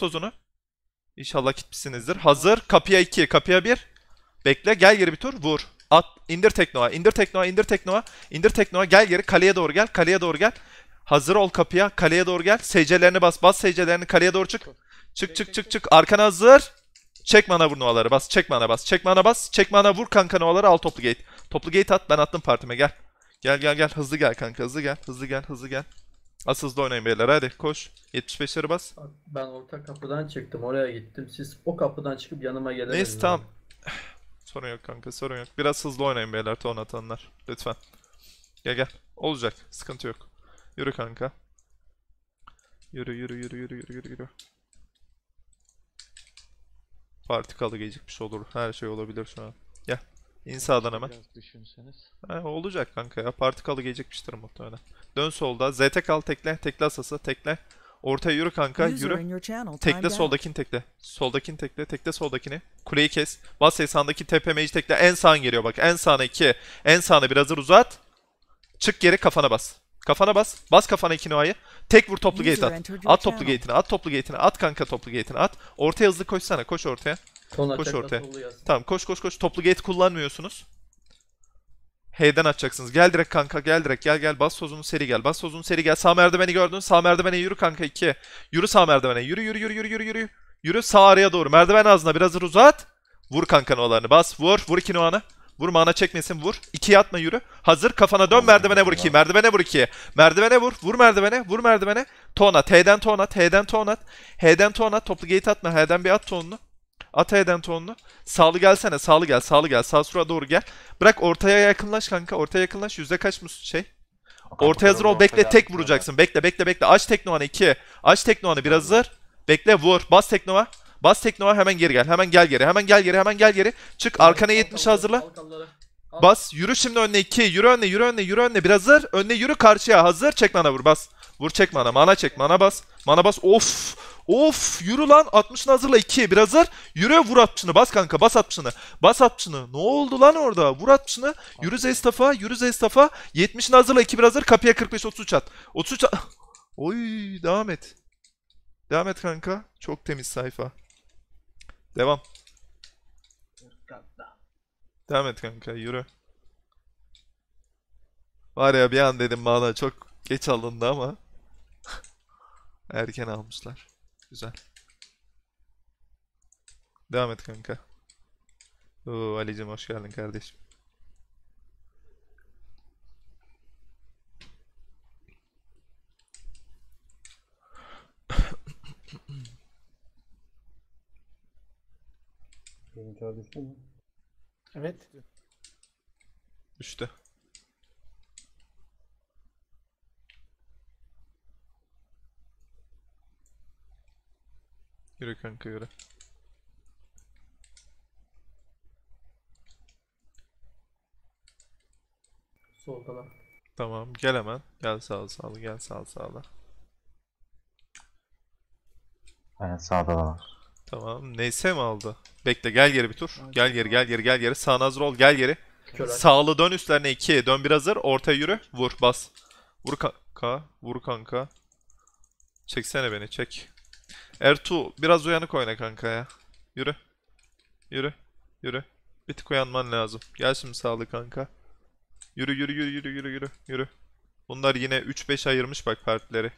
sözünü. İnşallah gitmişsinizdir. Hazır. Kapıya 2, kapıya 1. Bekle. Gel geri bir tur. Vur. At. İndir teknoa. İndir teknoa. İndir teknoa. İndir teknoa. Gel geri. Kaleye doğru gel. Kaleye doğru gel. Hazır ol kapıya. Kaleye doğru gel. Seycelerini bas. Bas seycelerini. Kaleye doğru çık. Çık çık çık çık. Arkana hazır. Çek mana vur noaları Bas. Çek mana bas. Çek mana bas. Çek mana vur kanka noaları Al toplu gate. Toplu gate at. Ben attım partime. Gel. Gel gel gel. Hızlı gel kanka. Hızlı gel. Hızlı gel. Hızlı gel. Hızlı gel. Az hızlı oynayın beyler hadi koş. 75'leri bas. Ben orta kapıdan çıktım oraya gittim. Siz o kapıdan çıkıp yanıma gelemediniz. Neyse tamam. sorun yok kanka sorun yok. Biraz hızlı oynayın beyler ton atanlar. Lütfen. Gel gel. Olacak. Sıkıntı yok. Yürü kanka. Yürü yürü yürü yürü yürü yürü yürü. Partikalı gecikmiş olur. Her şey olabilir şu an. İn hemen. Biraz düşünseniz. Ha, olacak kanka ya. Partikalı gelecekmiştir muhtemelen. Dön solda. ZT kal tekle. Tekle asası. Tekle. Ortaya yürü kanka. Yürü. Tekle soldakini tekle. Soldakini tekle. Tekle soldakini. Kuleyi kes. Bas sağındaki TPM'yi tekle. En sağın geliyor bak. En sağına 2. En sağına biraz uzat. Çık geri kafana bas. Kafana bas. Bas kafana iki Noah'yı. Tek vur toplu User gate at. At toplu gate'ini. At toplu gate'ini. At kanka toplu gate'ini at. Ortaya hızlı koşsana. Koş ortaya. Son koş ortaya. Tamam koş koş koş. Toplu gate kullanmıyorsunuz. H'den atacaksınız. Gel direkt kanka gel direkt gel gel bas sozunu seri gel. Bas sozunu seri gel. Sağ merdiveni gördün. Sağ merdivene yürü kanka 2. Yürü sağ merdivene. Yürü yürü yürü yürü yürü yürü. Yürü sağ araya doğru. Merdiven ağzına biraz uzat. Vur kanka no'larını. Bas vur. Vur iki no'anı. Vur mana çekmesin vur. 2'ye atma yürü. Hazır kafana dön merdivene vur 2. Merdivene vur iki Merdivene vur. Vur merdivene. Vur merdivene. Ton at. H'den ton at. H'den ton at. H'den ton at. Toplu gate atma. H'den bir at tonunu. Ata eden tonlu. Sağlı gelsene. Sağlı gel. Sağlı gel. Sağ sura doğru gel. Bırak ortaya yakınlaş kanka. Ortaya yakınlaş. Yüzde kaç mı şey? Ortaya hazır ol. Bekle tek vuracaksın. Bekle bekle bekle. Aç teknoanı 2. Aç teknoanı biraz hazır. Bekle vur. Bas teknoa. Bas teknoa, hemen geri gel. Hemen gel geri. Hemen gel geri. Hemen gel geri. Çık arkana 70 hazırla. Bas. Yürü şimdi önüne 2. Yürü önüne yürü önüne yürü önüne. Biraz hazır. Önüne yürü karşıya. Hazır. Çek mana vur bas. Vur çek mana. Mana çek. Mana bas. Mana bas. Of. Of yürü lan 60'ını hazırla 2'ye bir hazır. Yürü vur 60'ını bas kanka bas 60'ını. Bas 60'ını. Ne oldu lan orada? Vur 60'ını. Yürü Zestafa yürü Zestafa. 70'ini hazırla 2 bir hazır. Kapıya 45-33 at. 33 at. Oy devam et. Devam et kanka. Çok temiz sayfa. Devam. Devam et kanka yürü. Var ya bir an dedim bana çok geç alındı ama erken almışlar. Güzel. Devam et kanka. Oo Ali'cim hoş geldin kardeşim. Benim çağ düştü Evet. Düştü. Yürü kanka yürü. Soldalar. Tamam gel hemen. Gel sağ sağlı gel sağ sağlı. Aynen sağda da var. Tamam. Neyse mi aldı? Bekle gel geri bir tur. Gel geri gel geri gel geri. Sağına hazır ol gel geri. Sağlı dön üstlerine 2. Dön bir hazır. Ortaya yürü. Vur bas. Vur kanka. Vur kanka. Çeksene beni çek. Ertuğ biraz uyanık oyna kanka ya. Yürü. Yürü. Yürü. Bir tık uyanman lazım. Gelsin şimdi sağlı kanka. Yürü yürü yürü yürü yürü yürü yürü. Bunlar yine 3-5 ayırmış bak partileri.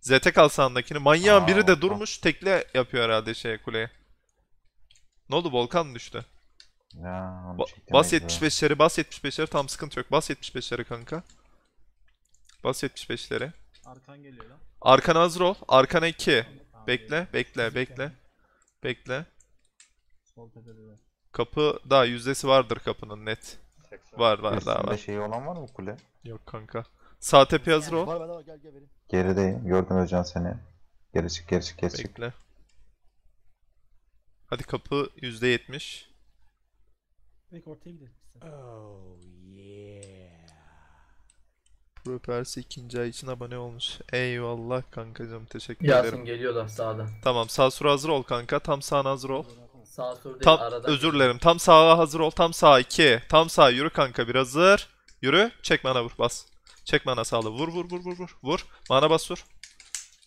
ZT kalsağındakini. Manyağın Aa, biri de durmuş tekle yapıyor herhalde şey kuleye. Ne oldu volkan mı düştü? Ya, ba bas 75'leri bas 75'leri tam sıkıntı yok. Bas 75'leri kanka. Bas 75'leri. Arkan geliyor lan. Arkan hazır ol. Arkan 2. Bekle, bekle, bekle. Bekle. Kapı daha yüzdesi vardır kapının net. Var var daha Üstünde var. şeyi olan var mı kule? Yok kanka. Sağ tepe hazır ol. Var bana gel Gerideyim. Gördüm Özcan seni. Geri çık, geri çık, geri çık. Bekle. Hadi kapı %70. Belki ortaya gidelim. Oh yeah. Propersi ikinci ay için abone olmuş. Eyvallah kankacığım teşekkür Yasin ederim. geliyorlar sağdan. Tamam sağ sur hazır ol kanka. Tam sağına hazır ol. Sağ sur değil Tam, aradan. özür dilerim. Tam sağa hazır ol. Tam sağ 2. Tam sağ yürü kanka bir hazır. Yürü. Çek mana vur bas. Çek mana sağla. Vur vur vur vur vur. Vur. Mana bas vur.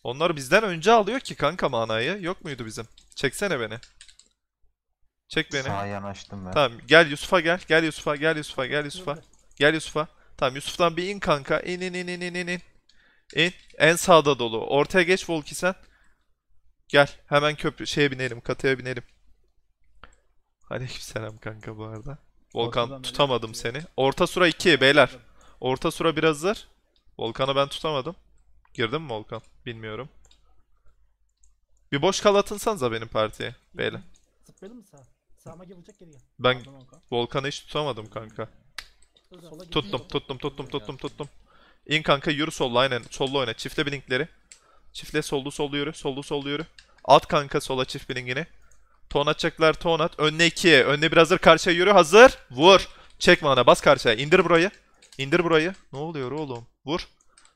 Onlar bizden önce alıyor ki kanka manayı. Yok muydu bizim? Çeksene beni. Çek beni. Sağa yanaştım ben. Tamam gel Yusuf'a gel. Gel Yusuf'a gel Yusuf'a gel Yusuf'a. Gel Yusuf'a. Tamam Yusuf'tan bir in kanka. İn in in in in in in. İn. En sağda dolu. Ortaya geç Volki sen. Gel hemen köprü şeye binelim katıya binelim. Aleykümselam kanka bu arada. Volkan Ortadan tutamadım seni. Orta sıra 2 beyler. Orta sıra biraz zar. Volkan'a ben tutamadım. Girdin mi Volkan? Bilmiyorum. Bir boş kal atınsanıza benim partiye beyler. mı sağa? Sağıma gel geri gel. Ben Volkan'ı hiç tutamadım kanka. Tuttum tuttum tuttum tuttum tuttum. İn kanka yürü solla aynen. Solla oyna. Çiftle blinkleri. Çiftle sollu sollu yürü. Sollu sollu yürü. At kanka sola çift blinkini. Ton atacaklar ton at. Önüne iki. Önüne biraz hazır karşıya yürü. Hazır. Vur. Çekme ana bas karşıya. İndir burayı. İndir burayı. Ne oluyor oğlum? Vur.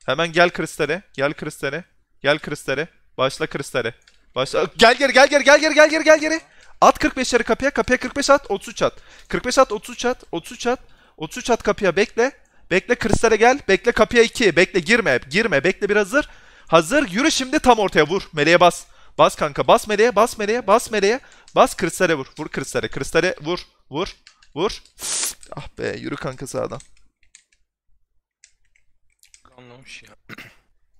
Hemen gel kristale. Gel kristale. Gel kristale. Başla kristale. Başla. Gel geri gel geri gel geri gel geri gel geri. At 45'leri kapıya. Kapıya 45 at. 33 at. 45 at 33 at. 33 at. 33 at kapıya bekle. Bekle kristale gel. Bekle kapıya 2. Bekle girme. Girme. Bekle bir hazır. Hazır. Yürü şimdi tam ortaya vur. Meleğe bas. Bas kanka. Bas meleğe. Bas meleğe. Bas meleğe. Bas kristale vur. Vur kristale. Kristale vur. Vur. Vur. Ah be. Yürü kanka sağdan. Anlamış ya.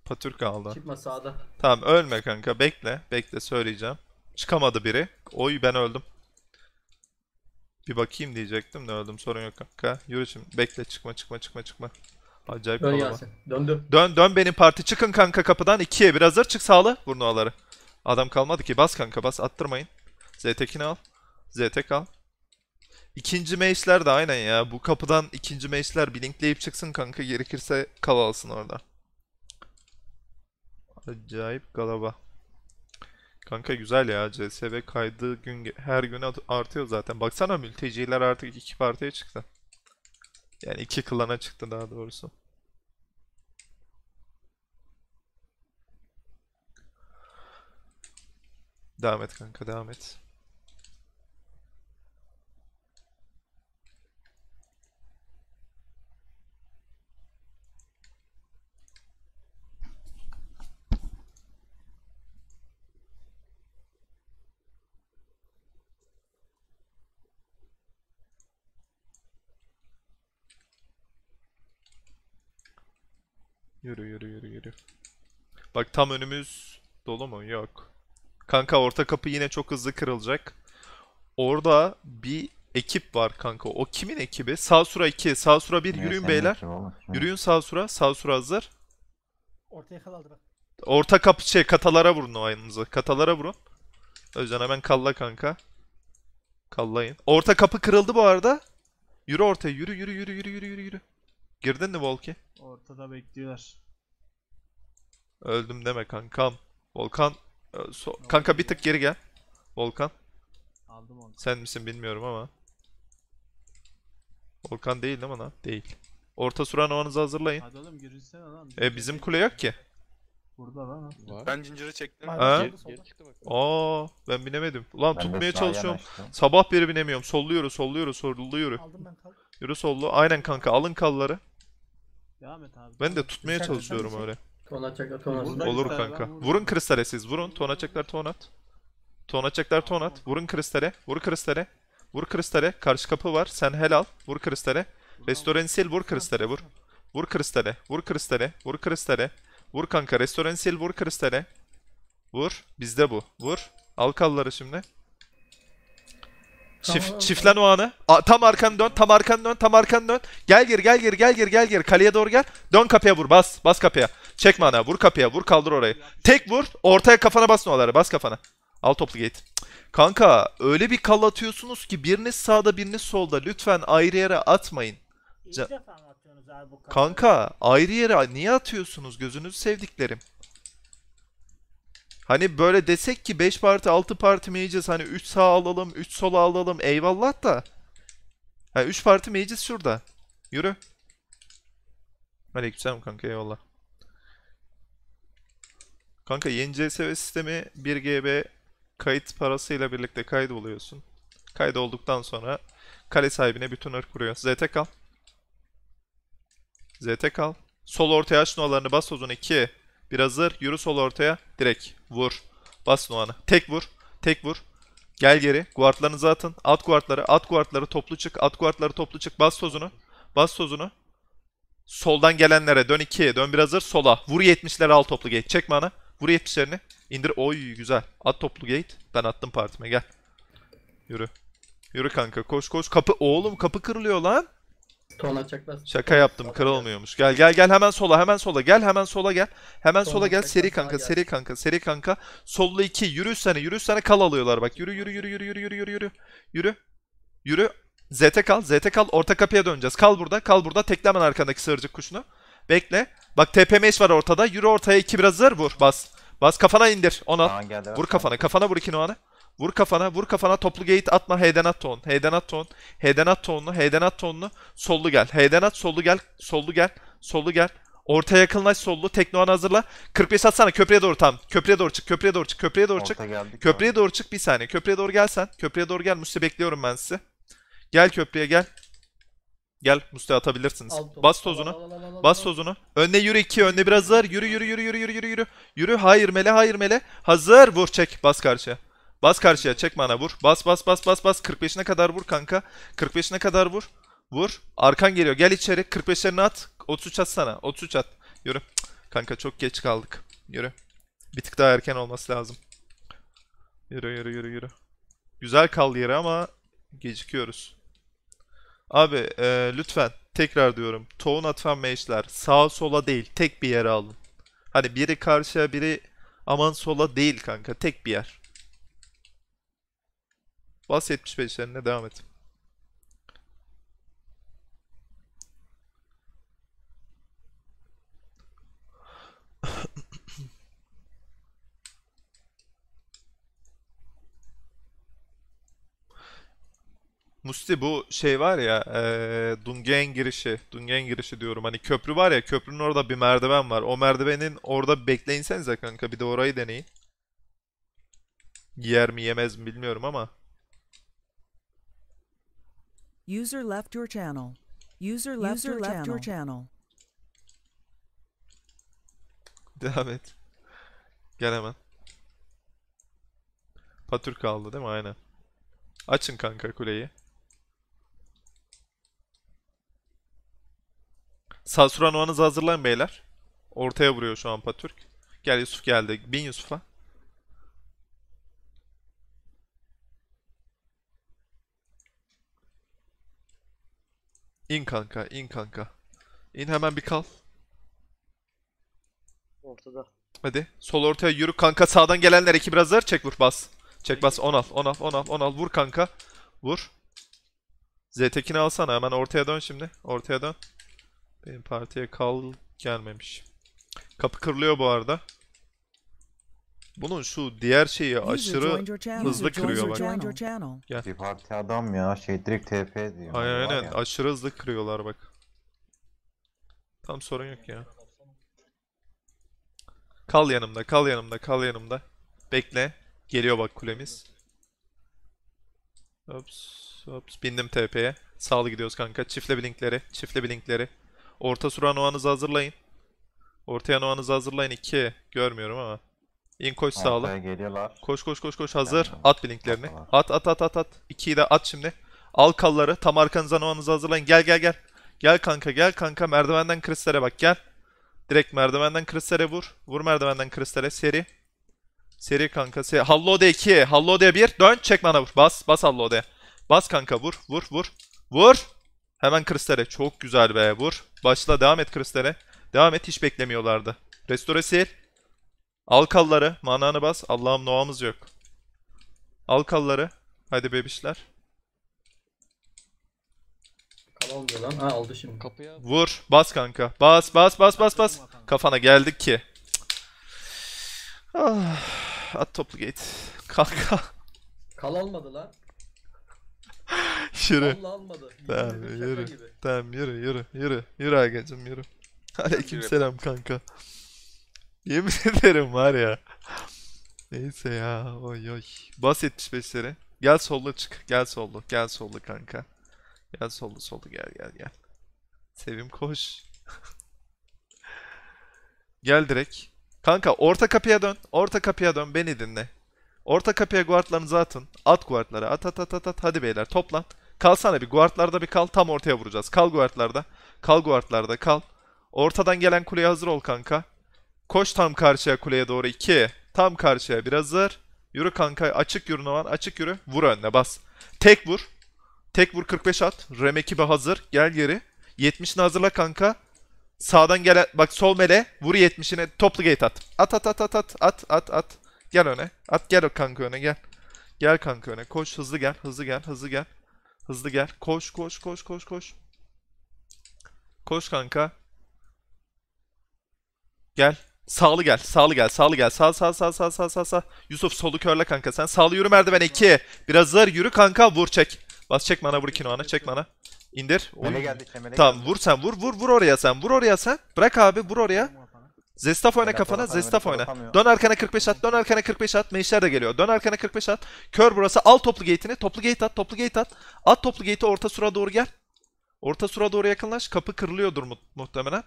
Patürk aldı. Çıkma sağda. Tamam ölme kanka. Bekle. Bekle söyleyeceğim. Çıkamadı biri. Oy ben öldüm. Bir bakayım diyecektim de öldüm sorun yok kanka. Yürü şimdi bekle çıkma çıkma çıkma çıkma. Acayip Dön kolama. Yasin. Döndüm. Dön dön benim parti çıkın kanka kapıdan ikiye bir hazır çık sağlı burnuaları. Adam kalmadı ki bas kanka bas attırmayın. Ztekini al. Ztek al. İkinci meşler de aynen ya. Bu kapıdan ikinci meşler bilinkleyip çıksın kanka gerekirse kal alsın orada. Acayip galaba. Kanka güzel ya CSV kaydı gün her gün artıyor zaten. Baksana mülteciler artık iki partiye çıktı. Yani iki klana çıktı daha doğrusu. Devam et kanka devam et. Yürü yürü yürü yürü. Bak tam önümüz dolu mu? Yok. Kanka orta kapı yine çok hızlı kırılacak. Orada bir ekip var kanka. O kimin ekibi? Sağsura 2, sura 1. Yürüyün beyler. Yürüyün sağ sura, hazır. Ortaya kalaldı bak. Orta kapı şey katalara vurun o aynınızı. Katalara vurun. Özcan hemen kalla kanka. Kallayın. Orta kapı kırıldı bu arada. Yürü ortaya. yürü Yürü yürü yürü yürü yürü yürü. Girdin mi Volki? Ortada bekliyorlar. Öldüm deme kankam. Volkan. E, so Kanka bir tık geri gel. Volkan. Aldım onu. Sen misin bilmiyorum ama. Volkan değil değil mi lan? Değil. Orta suran suranovanızı hazırlayın. Hadi oğlum girilsene lan. E bizim kule yok ki. Burada lan. Var. Ben zinciri çektim. Ha? Aa, ben binemedim. Ulan ben tutmaya çalışıyorum. Sabah beri binemiyorum. Sollu yürü, sollu Aldım ben kal. Yürü sollu. Aynen kanka alın kalları. Devam et abi. Ben de tutmaya Sen- çalışıyorum öyle. Tonatacaklar tonatacaklar. Olur kanka. Vurun kristale siz. Vurun. Tonaçaklar tonat. Tonaçaklar tonat. Vurun kristale. Vur kristale. Vur kristale. Karşı kapı var. Sen helal. Vur kristale. Restoran Vur kristale. Vur. Vur kristale. Vur kristale. Vur kristale. Vur kanka. Restoran Vur kristale. Vur. Bizde bu. Vur. Al kalları şimdi. Çift, çiftlen o anı. A, tam arkanı dön, tam arkanı dön, tam arkanı dön. Gel geri, gel geri, gel geri, gel geri. Kaleye doğru gel. Dön kapıya vur, bas. Bas kapıya. Çekme ana, vur kapıya, vur kaldır orayı. Tek vur, ortaya kafana bas noları, bas kafana. Al toplu gate. Kanka öyle bir kal atıyorsunuz ki biriniz sağda biriniz solda. Lütfen ayrı yere atmayın. Ca- Kanka ayrı yere niye atıyorsunuz gözünüzü sevdiklerim. Hani böyle desek ki 5 parti 6 parti mi yiyeceğiz? Hani 3 sağ alalım 3 sola alalım eyvallah da. Ha 3 parti mi yiyeceğiz şurada? Yürü. Aleykümselam kanka eyvallah. Kanka yeni CSV sistemi 1 GB kayıt parasıyla birlikte kaydoluyorsun. Kaydolduktan sonra kale sahibine bütün ırk vuruyor. ZT kal. ZT kal. Sol ortaya aç nolarını bas uzun 2. Bir hazır. Yürü sol ortaya. Direkt. Vur. Bas Noah'ını. Tek vur. Tek vur. Gel geri. Guardlarınızı atın. At guardları. At guardları. Toplu çık. At guardları. Toplu çık. Bas tozunu. Bas tozunu. Soldan gelenlere. Dön 2'ye. Dön bir hazır. Sola. Vur 70'leri al toplu gate. Çekme ana. Vur 70'lerini. İndir. Oy güzel. At toplu gate. Ben attım partime. Gel. Yürü. Yürü kanka. Koş koş. Kapı. Oğlum kapı kırılıyor lan. Tonlatacaklar. Şaka yaptım. Kral olmuyormuş. Gel gel gel hemen sola hemen sola gel hemen sola gel. Hemen sola gel. Seri kanka seri kanka seri kanka. Solla 2 yürüsene yürüsene kal alıyorlar bak. Yürü yürü yürü yürü yürü yürü yürü yürü. Yürü. Yürü. ZT kal ZT kal orta kapıya döneceğiz. Kal burada kal burada tekle hemen arkandaki sığırcık kuşunu. Bekle. Bak TPMH var ortada. Yürü ortaya 2 biraz zır vur bas. Bas kafana indir. ona Vur kafana. Kafana vur 2 numaranı. Vur kafana, vur kafana toplu gate atma. Heyden at ton, heyden at ton, heyden at tonlu, heyden at tonlu. Sollu gel, heyden at sollu gel, sollu gel, sollu gel. Orta yakınlaş sollu, teknoan hazırla. 45 atsana köprüye doğru tam. Köprüye doğru çık, köprüye doğru çık, köprüye doğru çık. Köprüye abi. doğru çık bir saniye. Köprüye doğru gelsen. Köprüye doğru gel. Musti bekliyorum ben sizi. Gel köprüye gel. Gel Musti atabilirsiniz. Alto. Bas tozunu. Al, al, al, Bas tozunu. Önüne yürü iki. Önüne biraz zar. Yürü yürü yürü yürü yürü yürü. Yürü hayır mele hayır mele. Hazır vur çek. Bas karşıya. Bas karşıya çek mana vur. Bas bas bas bas bas. 45'ine kadar vur kanka. 45'ine kadar vur. Vur. Arkan geliyor. Gel içeri. 45'lerini at. 33 at sana. 33 at. Yürü. Kanka çok geç kaldık. Yürü. Bir tık daha erken olması lazım. Yürü yürü yürü yürü. Güzel kaldı yeri ama gecikiyoruz. Abi e, lütfen tekrar diyorum. Toğun atan mage'ler sağa sola değil tek bir yere alın. Hani biri karşıya biri aman sola değil kanka tek bir yer. Bas 75'lerine devam et. Musti bu şey var ya e, Dungen girişi Dungen girişi diyorum hani köprü var ya köprünün orada bir merdiven var o merdivenin orada bekleyinsenize kanka bir de orayı deneyin yer mi yemez mi bilmiyorum ama User left your channel. User left, User your, left channel. your channel. Devam et. Gel hemen. Patür kaldı değil mi? Aynen. Açın kanka kuleyi. Sasuranovanızı hazırlayın beyler. Ortaya vuruyor şu an Patürk. Gel Yusuf geldi. Bin Yusuf'a. İn kanka, in kanka. İn hemen bir kal. Ortada. Hadi. Sol ortaya yürü kanka. Sağdan gelenler iki biraz zar. Çek vur bas. Çek bas. 10 al. 10 al. 10 al. 10 al. Vur kanka. Vur. Z Z'tekini alsana. Hemen ortaya dön şimdi. Ortaya dön. Benim partiye kal gelmemiş. Kapı kırılıyor bu arada. Bunun şu diğer şeyi aşırı hızlı kırıyor bak. Gel. Bir parti adam ya şey direkt TP diyor. Aynen aynen aşırı hızlı kırıyorlar bak. Tam sorun yok ya. Kal yanımda kal yanımda kal yanımda. Bekle. Geliyor bak kulemiz. Hops hops bindim TP'ye. Sağlı gidiyoruz kanka. Çiftle blinkleri çiftle blinkleri. Orta sura noanızı hazırlayın. Ortaya noanızı hazırlayın 2. Görmüyorum ama. İn koş sağa Ortaya Koş koş koş koş hazır. Geldim. At blinklerini. At at at at at. 2'yi de at şimdi. Al kalları. Tam arkanıza novanızı hazırlayın. Gel gel gel. Gel kanka gel kanka. Merdivenden kristale bak gel. Direkt merdivenden kristale vur. Vur merdivenden kristale. Seri. Seri kanka. Seri. Hallode 2. Hallode 1. Dön. Çek bana vur. Bas. Bas hallo de. Bas kanka vur. Vur vur. Vur. Hemen kristale. Çok güzel be. Vur. Başla. Devam et kristale. Devam et. Hiç beklemiyorlardı. Restore sil. Al kalları. Mananı bas. Allah'ım noamız yok. Al kalları. Hadi bebişler. Kal aldı lan. Ha aldı şimdi. Kapıya Vur. Bas kanka. Bas bas bas bas bas. Kafana geldik ki. Ah, at toplu gate. Kanka. Kal almadı lan. Yürü. Allah almadı. Tamam yürü. Tamam yürü yürü yürü. Yürü Agacım yürü. Aleykümselam kanka. Yemin ederim var ya. Neyse ya. Oy oy. Bas 75'lere. Gel solda çık. Gel solda. Gel solda kanka. Gel solda solda gel gel gel. Sevim koş. gel direkt. Kanka orta kapıya dön. Orta kapıya dön. Beni dinle. Orta kapıya guardlarınızı atın. At guardlara. At at at at at. Hadi beyler toplan. Kalsana bir guardlarda bir kal. Tam ortaya vuracağız. Kal guardlarda. Kal guardlarda kal. Ortadan gelen kuleye hazır ol kanka. Koş tam karşıya kuleye doğru 2. Tam karşıya biraz zar. Yürü kanka açık yürü Novan açık yürü. Vur önüne bas. Tek vur. Tek vur 45 at. Rem ekibi hazır. Gel geri. 70'ini hazırla kanka. Sağdan gel bak sol mele vur 70'ine toplu gate at. At at at at at at at at. Gel öne. At gel kanka öne gel. Gel kanka öne. Koş hızlı gel. Hızlı gel. Hızlı gel. Hızlı gel. Koş koş koş koş koş. Koş kanka. Gel. Sağlı gel, sağlı gel, sağlı gel. Sağ sağ sağ sağ sağ sağ sağ. Yusuf solu körle kanka sen. Sağlı yürü merdiven 2. Biraz zar yürü kanka vur çek. Bas çek mana vur iki numanı çek mana. İndir. Mele Tamam vur sen vur vur vur oraya sen vur oraya sen. Bırak abi vur oraya. Zestaf oyna kafana, kafana, zestaf kafana oyna. Dön arkana 45 at, dön arkana 45 at. Meşler de geliyor. Dön arkana 45 at. Kör burası. Al toplu gate'ini. Toplu gate at, toplu gate at. At toplu gate'i orta sura doğru gel. Orta sura doğru yakınlaş. Kapı kırılıyordur mu- muhtemelen.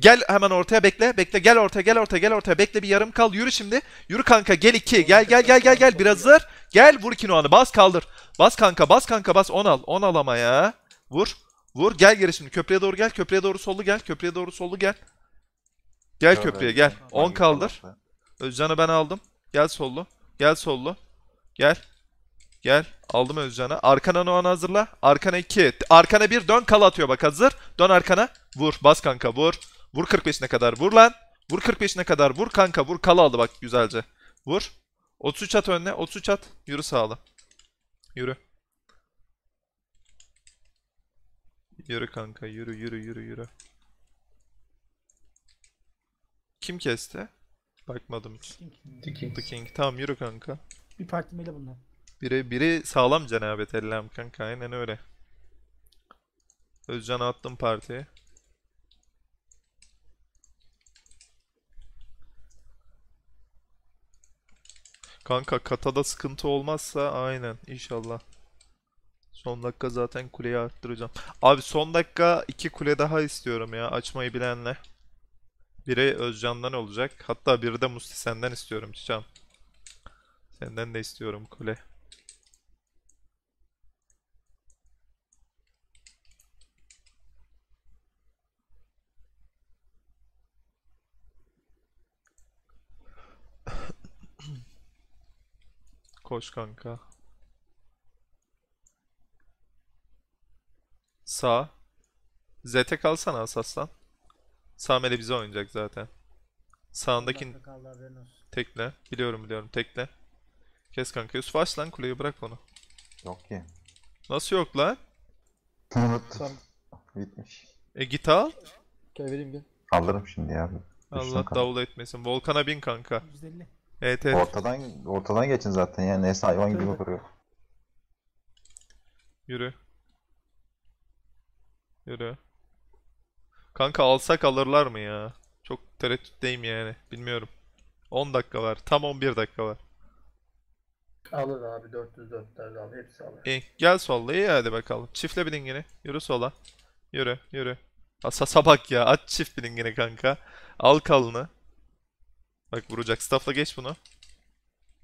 Gel hemen ortaya bekle. Bekle gel ortaya gel ortaya gel ortaya. Bekle bir yarım kal. Yürü şimdi. Yürü kanka gel iki. Gel gel gel gel gel. Biraz zır. Gel vur Kinoan'ı. Bas kaldır. Bas kanka bas kanka bas. On al. On al ama ya. Vur. Vur gel geri şimdi. Köprüye doğru gel. Köprüye doğru sollu gel. Köprüye doğru sollu gel. Gel köprüye gel. On kaldır. Özcan'ı ben aldım. Gel sollu. Gel sollu. Gel. Gel. Aldım Özcan'ı. Arkana Noan hazırla. Arkana 2. Arkana 1. Dön kal atıyor bak hazır. Dön arkana. Vur. Bas kanka vur. Vur 45'ine kadar vur lan. Vur 45'ine kadar vur kanka. Vur kal aldı bak güzelce. Vur. 33 at önüne. 33 at. Yürü sağlı. Yürü. Yürü kanka. Yürü yürü yürü yürü. Kim kesti? Bakmadım. The King. The King. Tamam yürü kanka. Bir partimeyle bunlar. Biri, biri sağlam cenabet ellem kanka. Aynen öyle. Özcan attım partiye. Kanka katada sıkıntı olmazsa aynen inşallah. Son dakika zaten kuleyi arttıracağım. Abi son dakika iki kule daha istiyorum ya açmayı bilenle. Biri Özcan'dan olacak. Hatta biri de Musti senden istiyorum çiçeğim. Senden de istiyorum kule. Koş kanka. Sağ. ZT kalsana asaslan. Samele bize oynayacak zaten. Sağındaki tekle. Biliyorum biliyorum tekle. Kes kanka. Yusuf aç lan kuleyi bırak onu. Yok ki. Nasıl yok lan? Unuttum. Bitmiş. E git al. Gel vereyim gel. Alırım şimdi ya. Allah şey davul etmesin. Volkan'a bin kanka. 150. Evet evet. Ortadan ortadan geçin zaten yani neyse hayvan gibi bakıyor. Yürü. Yürü. Kanka alsak alırlar mı ya? Çok tereddütteyim yani. Bilmiyorum. 10 dakika var. Tam 11 dakika var. Alır abi 404'lerle al. Hepsi alır. İyi. Gel solla. İyi hadi bakalım. Çiftle bilingini. Yürü sola. Yürü. Yürü. Asa sabak ya. At çift bilingini kanka. Al kalını. Bak vuracak. Staff'la geç bunu.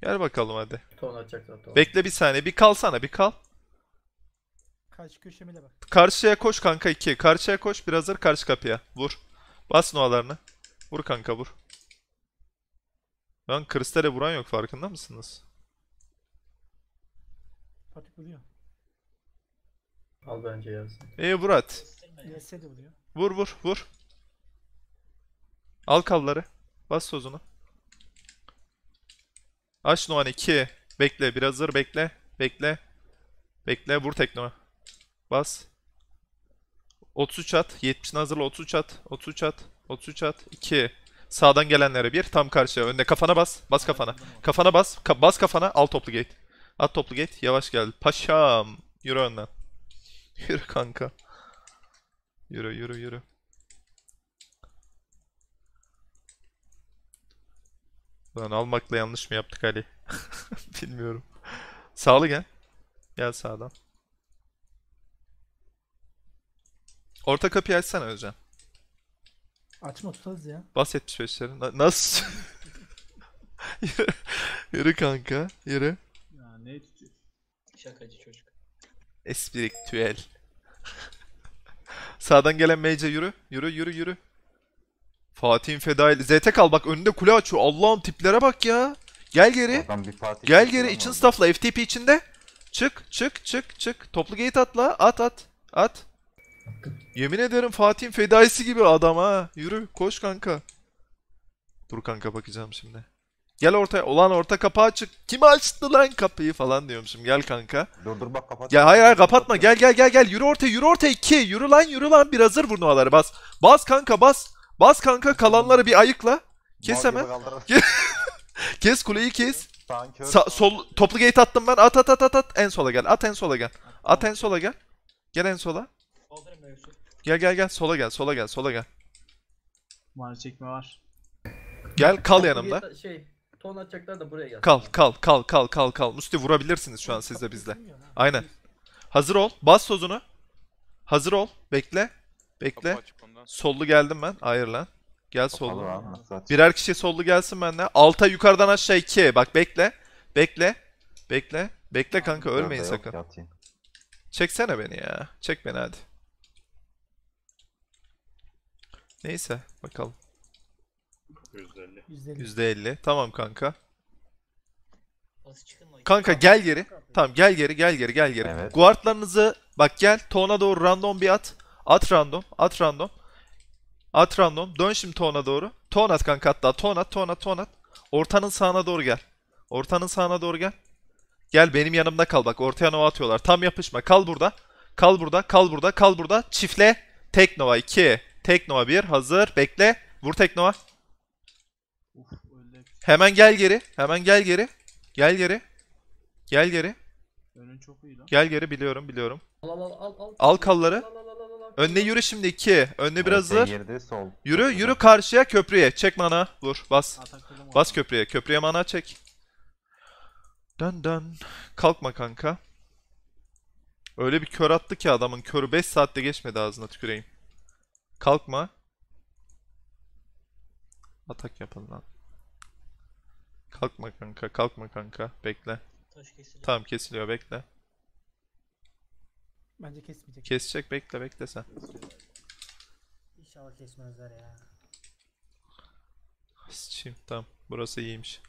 Gel bakalım hadi. Ton atacak zaten. Bekle bir saniye. Bir kalsana bir kal. Karşı köşemine bak. Karşıya koş kanka 2. Karşıya koş biraz hazır karşı kapıya. Vur. Bas noalarını. Vur kanka vur. Lan kristale vuran yok farkında mısınız? Fatih vuruyor. Al bence yazsın. İyi vur at. Vur vur vur. Al kalları. Bas sozunu. Aç Noan 2. Bekle biraz hazır bekle. Bekle. Bekle vur tekno. Bas. 33 at. 70'ini hazırla 33 at. 33 at. 33 at. 2. Sağdan gelenlere bir. Tam karşıya. Önde kafana bas. Bas kafana. Kafana bas. Ka bas kafana. Al toplu gate. At toplu gate. Yavaş gel. Paşam. Yürü önden. Yürü kanka. Yürü yürü yürü. Lan almakla yanlış mı yaptık Ali? Bilmiyorum. Sağlı gel. Gel sağdan. Orta kapıyı açsana Özcan. Açma tutaz ya. Bas 75'lerin. Na- Nasıl? yürü, kanka. Yürü. Ya ne tutuyor? Şakacı çocuk. Espiriktüel. Sağdan gelen Mage'e yürü. Yürü yürü yürü. Fatih'in fedail. ZT kal bak önünde kule açıyor. Allah'ım tiplere bak ya. Gel geri. Gel geri. için staffla. FTP içinde. Çık çık çık çık. Toplu gate atla. At at. At. Yemin ederim Fatih'in fedaisi gibi adam ha. Yürü koş kanka. Dur kanka bakacağım şimdi. Gel ortaya. Olan orta kapağı çık. Kim açtı lan kapıyı falan diyorum şimdi. Gel kanka. Dur dur bak kapat. Ya hayır hayır kapatma. Gel gel gel gel. Yürü ortaya yürü ortaya. 2. Yürü lan yürü lan. Bir hazır vurnuvaları bas. Bas kanka bas. Bas kanka kalanları bir ayıkla. Kes hemen. kes kuleyi kes. Sa- sol toplu gate attım ben. At at at at at. En sola gel. At en sola gel. At en sola gel. Gel en sola. Gel gel gel sola gel sola gel sola gel. Var çekme var. Gel kal yanımda. Şey ton atacaklar da buraya gel. Kal kal kal kal kal kal. Musti vurabilirsiniz şu an sizde bizde. Aynen. Hazır ol. Bas sozunu. Hazır ol. Bekle. Bekle. Sollu geldim ben. Hayır lan. Gel sollu. Birer kişi sollu gelsin benle. Alta yukarıdan aşağı iki. Bak bekle. Bekle. Bekle. Bekle kanka ölmeyin sakın. Çeksene beni ya. Çek beni hadi. Neyse bakalım. %50. %50. Tamam kanka. Kanka gel geri. Tamam gel geri gel geri gel geri. Evet. Guardlarınızı bak gel Tona doğru random bir at. At random. At random. At random. Dön şimdi tona doğru. Ton at kanka hatta. Ton at. Ton at. Ton at. Ortanın sağına doğru gel. Ortanın sağına doğru gel. Gel benim yanımda kal bak. Ortaya nova atıyorlar. Tam yapışma. Kal burada. Kal burada. Kal burada. Kal burada. Çiftle. Tek nova 2. Tek nova 1. Hazır. Bekle. Vur tek nova. Hemen gel geri. Hemen gel geri. Gel geri. Gel geri. Önün çok iyi lan. Gel geri biliyorum biliyorum. Al al al al. Al kalları. Al, al, al. Önüne yürü şimdi iki, Önüne biraz zır. Yürü yürü karşıya köprüye. Çek mana. Vur bas. Bas köprüye. Köprüye mana çek. Dön dön. Kalkma kanka. Öyle bir kör attı ki adamın körü 5 saatte geçmedi ağzına tüküreyim. Kalkma. Atak yapın lan. Kalkma kanka, kalkma kanka. Bekle. Tamam kesiliyor, bekle. Bence kesmeyecek. Kesecek bekle bekle sen. İnşallah kesmezler ya. Ah, Sıçayım tamam. Burası iyiymiş.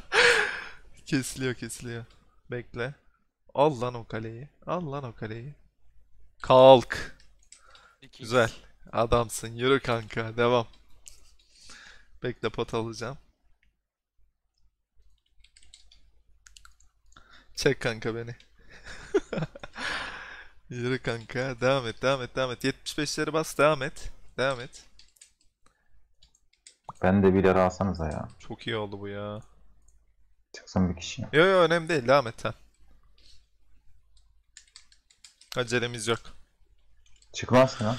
kesiliyor kesiliyor. Bekle. Al lan o kaleyi. Al lan o kaleyi. Kalk. İki. Güzel. Adamsın. Yürü kanka. Devam. Bekle pot alacağım. Çek kanka beni. Yürü kanka. Devam et, devam et, devam et. 75'leri bas, devam et. Devam et. Ben de bir yere alsanıza ya. Çok iyi oldu bu ya. Çıksın bir kişi. Yo yo önemli değil. Devam et sen. Acelemiz yok. Çıkmaz ya.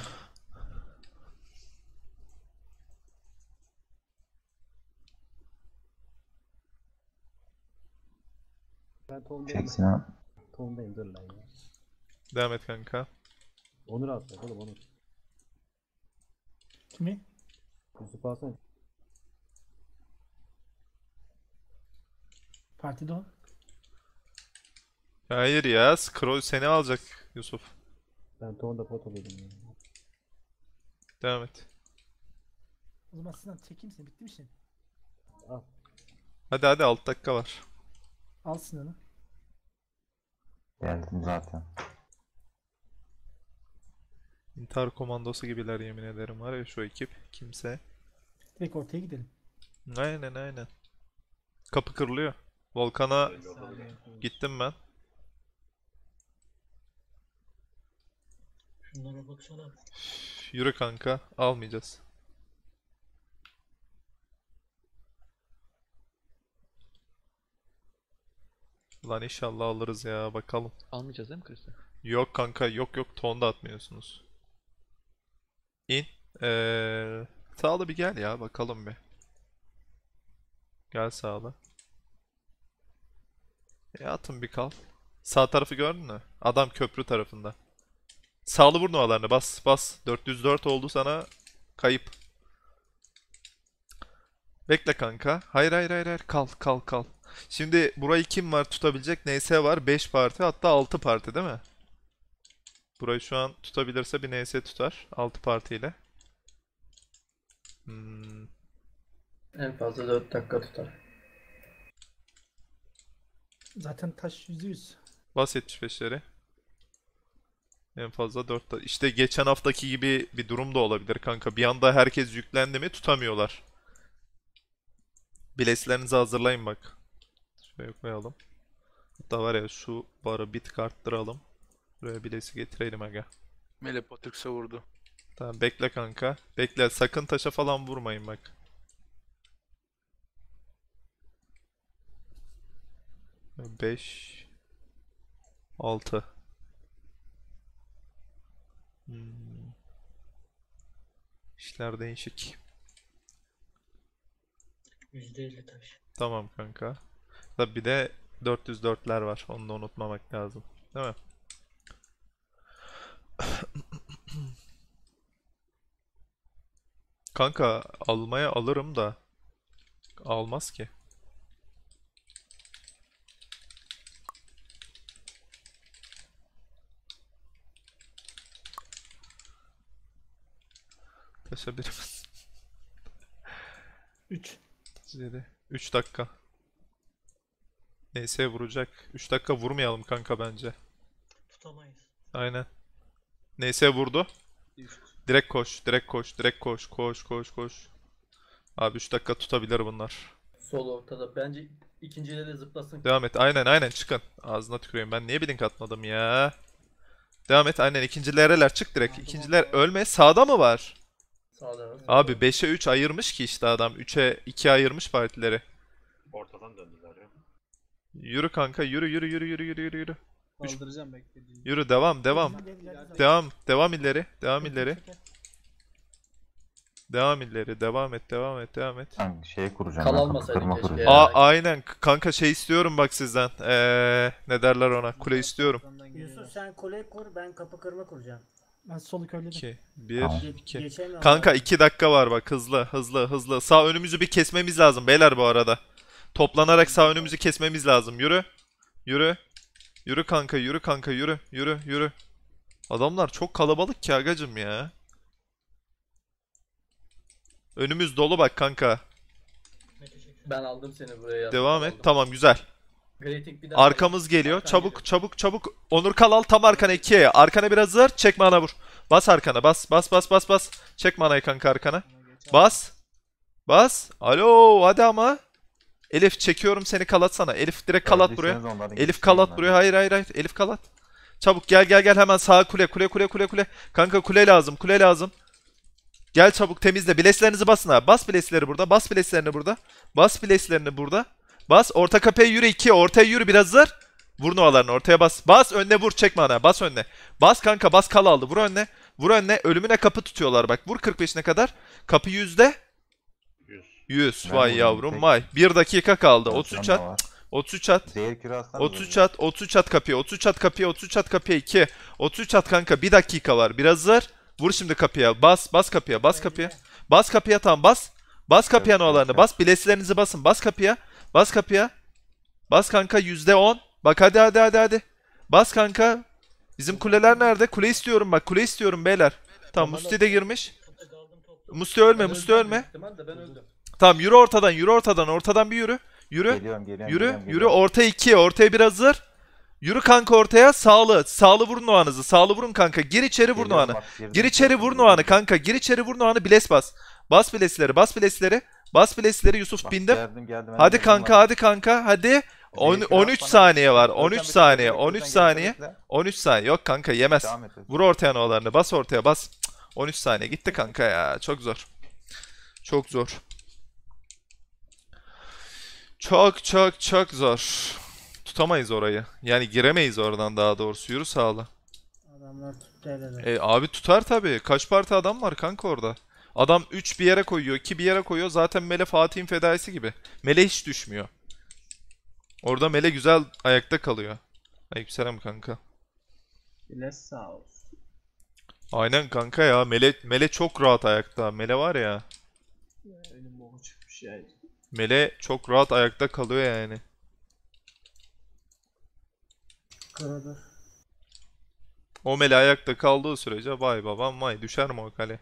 Ben Tolga'yım. Çeksin ha. Tolga'yım dur lan ya. Devam et kanka. Onur alsak oğlum Onur. Kimi? Yusuf alsana. Partide o. Hayır ya, scroll seni alacak Yusuf. Ben Tone'da pot oluyordum ya. Devam et. O zaman sizden çekeyim seni. Bitti mi şimdi? Al. Hadi hadi 6 dakika var. Al Sinan'ı. Geldim zaten. İntihar komandosu gibiler yemin ederim var ya şu ekip. Kimse. Direkt ortaya gidelim. Aynen aynen. Kapı kırılıyor. Volkan'a gittim ben. Şunlara baksana. Üf, Yürü kanka. Almayacağız. Lan inşallah alırız ya bakalım. Almayacağız değil mi Kristo? Yok kanka yok yok tonda atmıyorsunuz. İn. Ee, sağlı bir gel ya bakalım bir. Gel sağlı. E atın bir kal. Sağ tarafı gördün mü? Adam köprü tarafında. Sağlı burnu alanına bas bas. 404 oldu sana kayıp. Bekle kanka. Hayır hayır hayır, hayır. kal kal kal. Şimdi burayı kim var tutabilecek? Neyse var 5 parti hatta 6 parti değil mi? Burayı şu an tutabilirse bir NS tutar. 6 partiyle. Hmm. En fazla 4 dakika tutar. Zaten taş yüzü yüz. Bas 75'leri. En fazla 4 da. İşte geçen haftaki gibi bir durum da olabilir kanka. Bir anda herkes yüklendi mi tutamıyorlar. Bileslerinizi hazırlayın bak. Şöyle koyalım. Hatta var ya şu barı bit karttıralım. Buraya bilesi getirelim aga. Melepotürks'e vurdu. Tamam bekle kanka. Bekle sakın taşa falan vurmayın bak. Beş. Altı. Hmm. İşler değişik. %50 taş. Tamam kanka. Tabi bir de 404'ler var. Onu da unutmamak lazım. Değil mi? Kanka almaya alırım da almaz ki. Taşa birimiz. 3. 7. 3 dakika. Neyse vuracak. 3 dakika vurmayalım kanka bence. Tutamayız. Aynen. Neyse vurdu. Direkt koş, direkt koş, direkt koş, koş, koş, koş. Abi 3 dakika tutabilir bunlar. Sol ortada. Bence ikinciyle de zıplasın. Devam et. Aynen aynen çıkın. Ağzına tüküreyim. Ben niye blink atmadım ya? Devam et. Aynen ikincilereler çık direkt. İkinciler ölme. Sağda mı var? Sağda var. Abi 5'e 3 ayırmış ki işte adam. 3'e 2 ayırmış partileri. Ortadan döndüler ya. Yürü kanka yürü yürü yürü yürü yürü yürü. Kaldıracağım bekle. Yürü devam devam. Devam devam ileri. Devam ileri. Devam ileri. Devam et devam et devam et. Ben şey kuracağım. Kal ben, almasaydın keşke kuracağım. A aynen kanka şey istiyorum bak sizden. Ee, ne derler ona? Kule istiyorum. Yusuf sen kule kur ben kapı kırma kuracağım. Ben solu körledim. 2 1 Tamam. 2. Kanka 2 dakika var bak hızlı hızlı hızlı. Sağ önümüzü bir kesmemiz lazım beyler bu arada. Toplanarak sağ önümüzü kesmemiz lazım. Yürü. Yürü. Yürü kanka yürü kanka yürü yürü yürü. Adamlar çok kalabalık ki agacım ya. Önümüz dolu bak kanka. Ben aldım seni buraya. Devam et. Aldım. Tamam güzel. Arkamız geliyor. çabuk geliyor. çabuk çabuk. Onur Kalal tam arkana ikiye. Arkana biraz zar. Çekme ana vur. Bas arkana. Bas bas bas bas bas. Çekme anayı kanka arkana. Bas. Bas. Alo hadi ama. Elif çekiyorum seni kalatsana. Elif direkt kalat buraya. Elif kalat buraya. Hayır hayır hayır. Elif kalat. Çabuk gel gel gel hemen sağ kule kule kule kule kule. Kanka kule lazım kule lazım. Gel çabuk temizle. Bileslerinizi basın abi. Bas bilesleri burada. Bas bileslerini burada. Bas bileslerini burada. Bas. Orta kapıya yürü iki Ortaya yürü biraz zar. Vur novalarını ortaya bas. Bas önüne vur. Çekme ana. Bas önüne. Bas kanka bas kal aldı. Vur önüne. Vur önüne. Ölümüne kapı tutuyorlar bak. Vur 45'ine kadar. Kapı yüzde. 100. Ben vay yavrum vay. 1 dakika kaldı. 33 at. 33 at. 33 at. 33 at kapıya. 33 at kapıya. 33 at kapıya 2. 33 at kanka. 1 dakika var. Biraz hazır. Vur şimdi kapıya. Bas. Bas kapıya. Bas kapıya. Bas kapıya tam bas. Bas kapıya evet, nolarını. Bas bileslerinizi basın. Bas kapıya. Bas kapıya. Bas kanka %10. Bak hadi hadi hadi hadi. Bas kanka. Bizim kuleler nerede? Kule istiyorum bak. Kule istiyorum beyler. Tamam Musti de girmiş. Musti ölme, Musti ölme. Ben öldüm. Tamam yürü ortadan yürü ortadan ortadan bir yürü. Yürü. Geliyorum, geliyorum, yürü. Geliyorum, yürü orta iki ortaya biraz zır. Yürü kanka ortaya sağlı. Sağlı vurun o anızı. Sağlı vurun kanka. Gir içeri vurun o anı. Gir içeri vurun o anı kanka. Gir içeri vurun o anı. Biles bas. Bas bilesleri. Bas bilesleri. Bas bilesleri Yusuf bak, bindim. Geldim, geldim, hadi geldim, kanka hadi kanka hadi. On, 13 saniye var. 13 saniye. 13 saniye. 13 saniye. Yok kanka yemez. Vur ortaya no'larını. Bas ortaya bas. 13 saniye gitti kanka ya. Çok zor. Çok zor. Çok çok çok zor. Tutamayız orayı. Yani giremeyiz oradan daha doğrusu. Yürü sağla. Adamlar tuttu E, abi tutar tabii. Kaç parti adam var kanka orada. Adam 3 bir yere koyuyor, 2 bir yere koyuyor. Zaten Mele Fatih'in fedaisi gibi. Mele hiç düşmüyor. Orada Mele güzel ayakta kalıyor. selam kanka. Bile sağ olsun. Aynen kanka ya. Mele, Mele çok rahat ayakta. Mele var ya. ya önüm boğu çıkmış yani. Mele çok rahat ayakta kalıyor yani. Karadır. O Mele ayakta kaldığı sürece vay babam vay düşer mi o kale?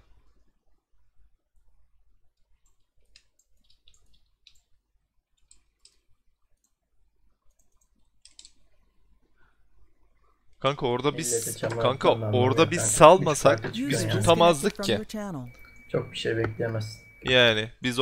Kanka orada biz kanka orada biz salmasak biz tutamazdık ki. Çok bir şey bekleyemez. Yani biz